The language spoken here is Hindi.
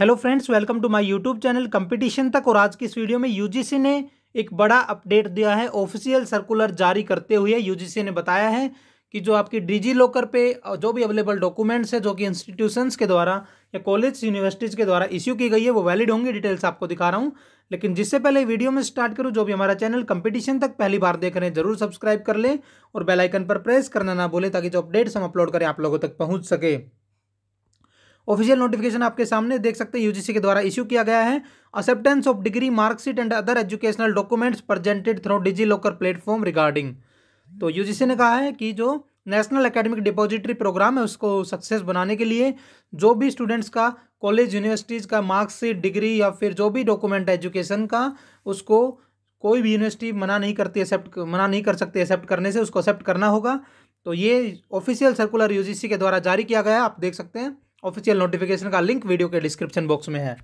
hello friends welcome to my YouTube channel competition तक और आज की इस वीडियो में यूजीसी ने एक बड़ा अपडेट दिया है ऑफिशियल सर्कुलर जारी करते हुए यूजीसी ने बताया है कि जो आपकी डिजी लॉकर पे जो भी अवेलेबल डॉक्यूमेंट्स हैं जो कि इंस्टीट्यूशंस के द्वारा या कॉलेज यूनिवर्सिटीज़ के द्वारा इश्यू की गई है वो वैलिड होंगी डिटेल्स आपको दिखा रहा हूँ लेकिन जिससे पहले वीडियो में स्टार्ट करूँ जो भी हमारा चैनल कंपटीशन तक पहली बार देख रहे हैं जरूर सब्सक्राइब कर लें और बेलाइकन पर प्रेस करना ना भूलें ताकि जो अपडेट्स हम अपलोड करें आप लोगों तक पहुँच सके ऑफिशियल नोटिफिकेशन आपके सामने देख सकते हैं यूजीसी के द्वारा इश्यू किया गया है acceptance of degree marksheet and other educational documents presented through DigiLocker platform regarding तो यूजीसी ने कहा है कि जो नेशनल एकेडमिक डिपॉजिटरी प्रोग्राम है उसको सक्सेस बनाने के लिए जो भी स्टूडेंट्स का कॉलेज यूनिवर्सिटीज़ का मार्क्सिट डिग्री या फिर जो भी डॉक्यूमेंट एजुकेशन का उसको कोई भी यूनिवर्सिटी मना नहीं करती एक्सेप्ट मना नहीं कर सकती एक्सेप्ट करने से उसको एक्सेप्ट करना होगा तो ये ऑफिशियल सर्कुलर यूजीसी के द्वारा जारी किया गया आप देख सकते हैं ऑफिशियल नोटिफिकेशन का लिंक वीडियो के डिस्क्रिप्शन बॉक्स में है